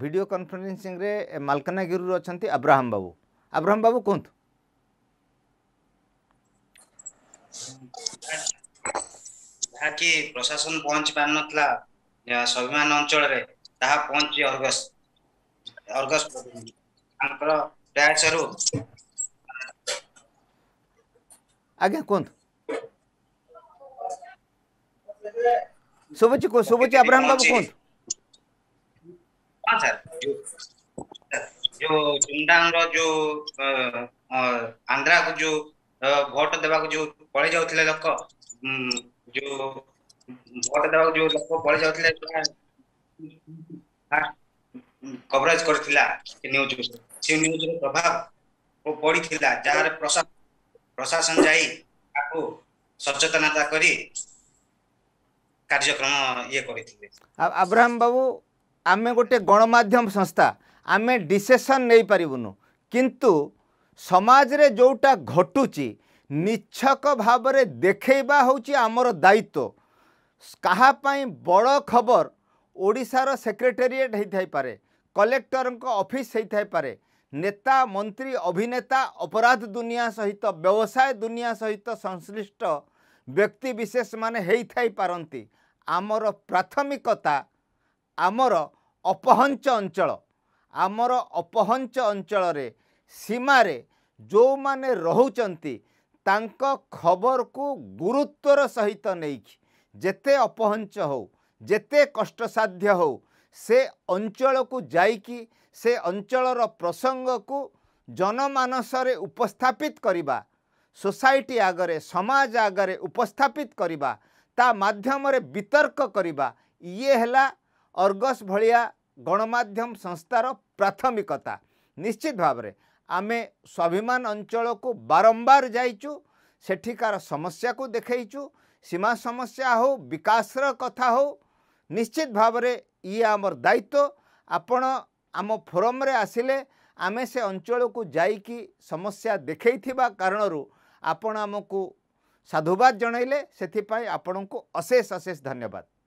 भिड कन्फरेन्सींग मलकानगि अच्छा अब्राहम बाबू अब्राहम बाबू कहत प्रशासन पहुंच पार स्वाभिमान अंचल सुबुची को अब्राहम बाबू कौन हाँ सर जो जुमडांग जो आंध्रा को जो भोट देवा जो पड़े जाउथिले लोक जो भोट देवा जो लोक पड़े जाउथिले कवरेज हाँ, करथिला प्रभाव पड़ी पड़ीथिला जार प्रशासन जा जाई सचेतनता कार्यक्रम ये अब्राहम बाबू ଆମେ ଗୋଟିଏ ଗଣମାଧ୍ୟମ ସଂସ୍ଥା ଆମେ ଡିସିସନ୍ ନେଇପାରିବୁନୁ କିନ୍ତୁ ସମାଜରେ ଯେଉଁଟା ଘଟୁଛି ନିଚ୍ଛକ ଭାବରେ ଦେଖେଇବା ହେଉଛି ଆମର ଦାୟିତ୍ୱ କାହା ପାଇଁ ବଡ଼ ଖବର ଓଡ଼ିଶାର ସେକ୍ରେଟେରିଏଟ୍ ହୋଇଥାଇପାରେ କଲେକ୍ଟରଙ୍କ ଅଫିସ୍ ହୋଇଥାଇପାରେ ନେତା ମନ୍ତ୍ରୀ ଅଭିନେତା ଅପରାଧ ଦୁନିଆ ସହିତ ବ୍ୟବସାୟ ଦୁନିଆ ସହିତ ସଂଶ୍ଲିଷ୍ଟ ବ୍ୟକ୍ତିବିଶେଷମାନେ ହୋଇଥାଇପାରନ୍ତି ଆମର ପ୍ରାଥମିକତା ଆମର ଅପହଞ୍ଚ ଅଞ୍ଚଳ ଆମର ଅପହଞ୍ଚ ଅଞ୍ଚଳରେ ସୀମାରେ ଯେଉଁମାନେ ରହୁଛନ୍ତି ତାଙ୍କ ଖବରକୁ ଗୁରୁତ୍ୱର ସହିତ ନେଇକି ଯେତେ ଅପହଞ୍ଚ ହଉ ଯେତେ କଷ୍ଟସାଧ୍ୟ ହଉ ସେ ଅଞ୍ଚଳକୁ ଯାଇକି ସେ ଅଞ୍ଚଳର ପ୍ରସଙ୍ଗକୁ ଜନମାନସରେ ଉପସ୍ଥାପିତ କରିବା ସୋସାଇଟି ଆଗରେ ସମାଜ ଆଗରେ ଉପସ୍ଥାପିତ କରିବା ତା ମାଧ୍ୟମରେ ବିତର୍କ କରିବା ଇଏ ହେଲା ଅର୍ଗସ୍ ଭଳିଆ ଗଣମାଧ୍ୟମ ସଂସ୍ଥାର ପ୍ରାଥମିକତା ନିଶ୍ଚିତ ଭାବରେ ଆମେ ସ୍ୱାଭିମାନ ଅଞ୍ଚଳକୁ ବାରମ୍ବାର ଯାଇଛୁ ସେଠିକାର ସମସ୍ୟାକୁ ଦେଖାଇଛୁ ସୀମା ସମସ୍ୟା ହେଉ ବିକାଶର କଥା ହେଉ ନିଶ୍ଚିତ ଭାବରେ ଇଏ ଆମର ଦାୟିତ୍ୱ ଆପଣ ଆମ ଫୋରମ୍ରେ ଆସିଲେ ଆମେ ସେ ଅଞ୍ଚଳକୁ ଯାଇକି ସମସ୍ୟା ଦେଖାଇଥିବା କାରଣରୁ ଆପଣ ଆମକୁ ସାଧୁବାଦ ଜଣାଇଲେ ସେଥିପାଇଁ ଆପଣଙ୍କୁ ଅଶେଷ ଅଶେଷ ଧନ୍ୟବାଦ